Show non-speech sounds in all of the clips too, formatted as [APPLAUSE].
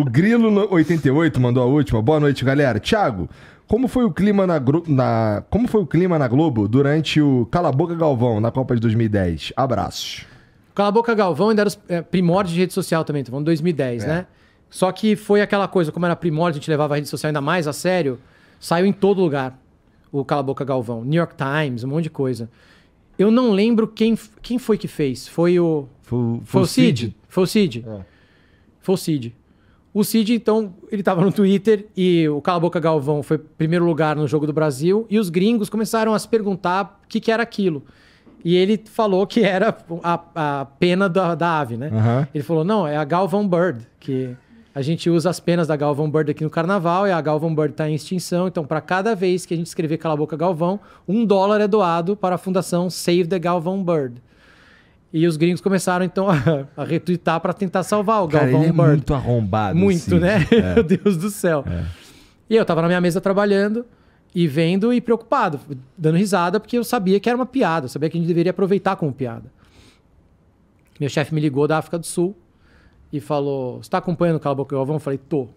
O Grilo 88 mandou a última. Boa noite, galera. Thiago, como foi o clima na, na, como foi o clima na Globo durante o Cala Boca Galvão na Copa de 2010? Abraços. Cala Boca Galvão ainda era os, é, de rede social também, tô 2010, é. né? Só que foi aquela coisa, como era primórdio, a gente levava a rede social ainda mais a sério, saiu em todo lugar o Cala Boca Galvão, New York Times, um monte de coisa. Eu não lembro quem, quem foi que fez. Foi o. Foi, foi, foi o Cid. Cid. Foi o Cid. É. Foi o Cid. O Cid, então, ele estava no Twitter e o Cala Boca Galvão foi primeiro lugar no Jogo do Brasil e os gringos começaram a se perguntar o que, que era aquilo. E ele falou que era a, a pena da, da ave, né? Uhum. Ele falou, não, é a Galvão Bird, que a gente usa as penas da Galvão Bird aqui no Carnaval e é a Galvão Bird está em extinção. Então, para cada vez que a gente escrever Cala Boca Galvão, um dólar é doado para a Fundação Save the Galvão Bird. E os gringos começaram, então, [LAUGHS] a, a retweetar para tentar salvar o Cara, Galvão ele é Bird. muito arrombado. Muito, né? [LAUGHS] É. Meu Deus do céu. É. E eu tava na minha mesa trabalhando e vendo e preocupado, dando risada, porque eu sabia que era uma piada, eu sabia que a gente deveria aproveitar como piada. Meu chefe me ligou da África do Sul e falou: Você está acompanhando o Cala Galvão? Eu falei: Tô. O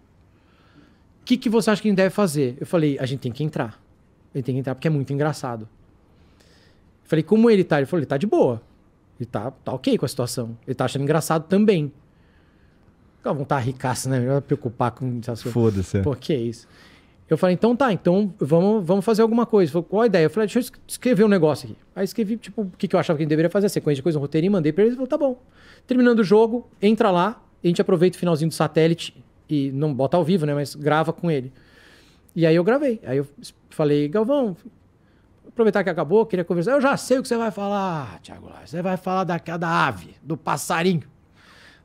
que, que você acha que a gente deve fazer? Eu falei: A gente tem que entrar. A gente tem que entrar porque é muito engraçado. Eu falei: Como ele tá? Ele falou: Ele tá de boa. Ele tá, tá ok com a situação. Ele tá achando engraçado também. Galvão tá ricaça, né? Melhor preocupar com essas coisas. Foda-se. É. Pô, que é isso. Eu falei, então tá, então vamos, vamos fazer alguma coisa. qual a ideia? Eu falei, deixa eu escrever um negócio aqui. Aí escrevi, tipo, o que, eu achava que a gente deveria fazer, sequência de coisa, um e mandei pra ele. Ele falou, tá bom. Terminando o jogo, entra lá, a gente aproveita o finalzinho do satélite e não bota ao vivo, né? Mas grava com ele. E aí eu gravei. Aí eu falei, Galvão, aproveitar que acabou, queria conversar. Eu já sei o que você vai falar, Tiago Lages. Você vai falar da, da ave, do passarinho,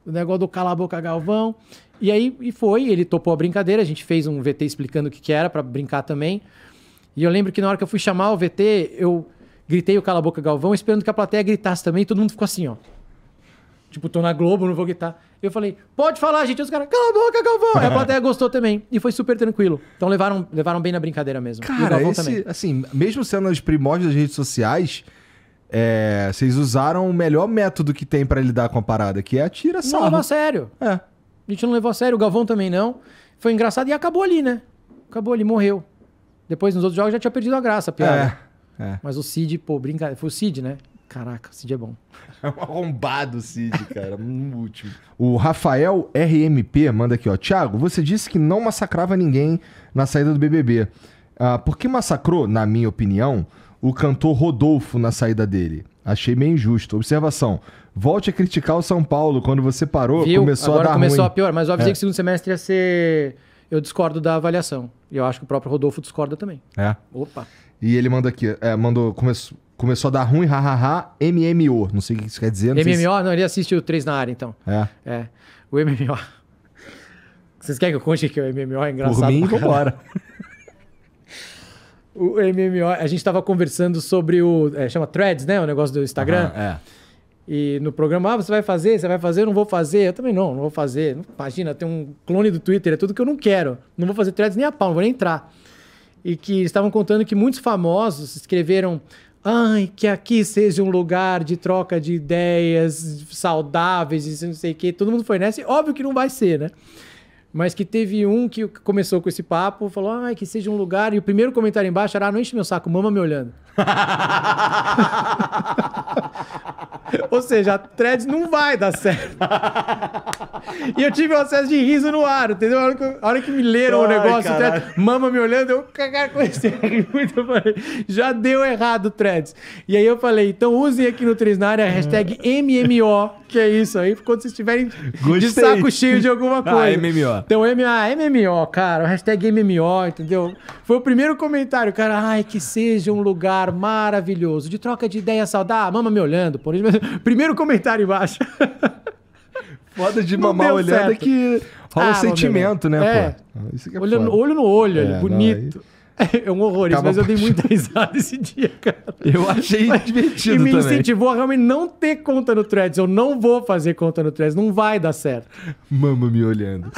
do negócio do cala boca Galvão. E aí e foi, ele topou a brincadeira, a gente fez um VT explicando o que, que era para brincar também. E eu lembro que na hora que eu fui chamar o VT, eu gritei o cala boca Galvão, esperando que a plateia gritasse também, e todo mundo ficou assim, ó. Tipo, tô na Globo, não vou gritar. Eu falei, pode falar, gente. Os caras, cala a boca, Galvão. E a é. plateia gostou também. E foi super tranquilo. Então levaram, levaram bem na brincadeira mesmo. Cara, esse, também. assim, mesmo sendo os primórdios das redes sociais, é, vocês usaram o melhor método que tem para lidar com a parada, que é a só. Não levou a sério. É. A gente não levou a sério, o Galvão também não. Foi engraçado e acabou ali, né? Acabou ali, morreu. Depois nos outros jogos já tinha perdido a graça, pior. piada. É. É. Mas o Cid, pô, brincadeira. Foi o Cid, né? Caraca, o Cid é bom. É [LAUGHS] um arrombado, Cid, cara. no último. O Rafael RMP manda aqui, ó. Tiago, você disse que não massacrava ninguém na saída do BBB. Ah, por que massacrou, na minha opinião, o cantor Rodolfo na saída dele? Achei meio injusto. Observação. Volte a criticar o São Paulo. Quando você parou, Viu? começou Agora a dar começou ruim. a pior, mas eu avisei é. que o segundo semestre ia ser... Eu discordo da avaliação. E eu acho que o próprio Rodolfo discorda também. É. Opa. E ele manda aqui, é, mandou, começou, Começou a dar ruim, hahaha, MMO. Não sei o que isso quer dizer. Não MMO? Se... Não, ele assiste o 3 na área, então. É. É. O MMO. [LAUGHS] Vocês querem que eu conte que o MMO é engraçado? Por mim, vambora. [LAUGHS] o MMO, a gente estava conversando sobre o. É, chama Threads, né? O negócio do Instagram. Uhum, é. E no programa, ah, você vai fazer, você vai fazer, eu não vou fazer. Eu também não, não vou fazer. Imagina, tem um clone do Twitter, é tudo que eu não quero. Não vou fazer threads nem a pau, não vou nem entrar. E que estavam contando que muitos famosos escreveram Ai, que aqui seja um lugar de troca de ideias saudáveis e não sei o quê. Todo mundo foi nessa. Óbvio que não vai ser, né? Mas que teve um que começou com esse papo, falou, ai, que seja um lugar. E o primeiro comentário embaixo era, ah, não enche meu saco, mama me olhando. [LAUGHS] Ou seja, a thread não vai dar certo. [LAUGHS] e eu tive um acesso de riso no ar, entendeu? A hora que, a hora que me leram Ai, o negócio, o thread, mama me olhando, eu cagar com esse muito, falei, já deu errado o threads. E aí eu falei, então usem aqui no Trisnária a é. hashtag MMO, que é isso aí, quando vocês estiverem de saco cheio de alguma ah, coisa. Então, ah, MMO. Então, MMO, MMO, cara, hashtag MMO, entendeu? Foi o primeiro comentário, cara, ai, que seja um lugar maravilhoso, de troca de ideia saudável, mama me olhando, por isso, primeiro comentário embaixo. [LAUGHS] foda de mamar olhando é que rola ah, um sentimento, né? É. Ah, é olhando, olho no olho, é, bonito. Não, aí... [LAUGHS] É um horror Acaba isso, mas eu dei muita [LAUGHS] risada esse dia, cara. Eu achei mas, divertido E me também. incentivou a realmente não ter conta no Threads. Eu não vou fazer conta no Threads, não vai dar certo. Mama me olhando.